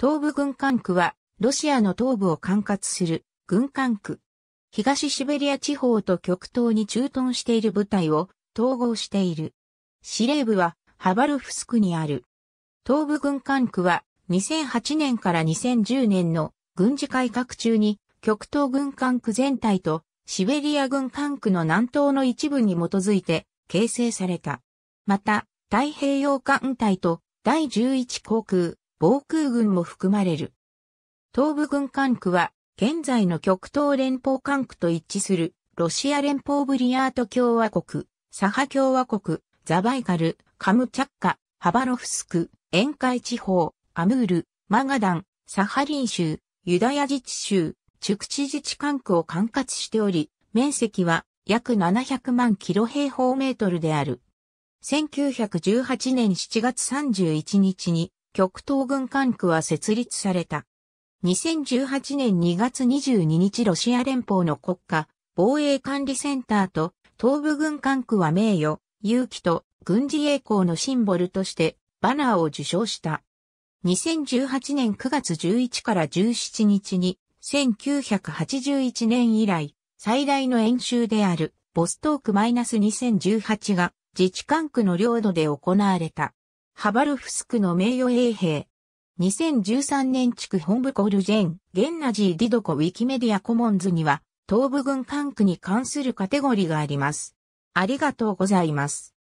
東部軍管区は、ロシアの東部を管轄する軍管区。東シベリア地方と極東に駐屯している部隊を統合している。司令部はハバルフスクにある。東部軍管区は2008年から2010年の軍事改革中に極東軍管区全体とシベリア軍管区の南東の一部に基づいて形成された。また、太平洋艦隊と第11航空、防空軍も含まれる。東部軍管区は、現在の極東連邦管区と一致する、ロシア連邦ブリヤート共和国、サハ共和国、ザバイカル、カムチャッカ、ハバロフスク、沿海地方、アムール、マガダン、サハリン州、ユダヤ自治州、チュクチ自治管区を管轄しており、面積は約700万キロ平方メートルである。1918年7月31日に極東軍管区は設立された。2018年2月22日ロシア連邦の国家防衛管理センターと東部軍管区は名誉、勇気と軍事栄光のシンボルとしてバナーを受賞した。2018年9月11から17日に1981年以来最大の演習であるボストーク -2018 が自治管区の領土で行われた。ハバルフスクの名誉衛兵。2013年地区本部コルジェン、ゲンナジー・ディドコウィキメディアコモンズには、東部軍管区に関するカテゴリーがあります。ありがとうございます。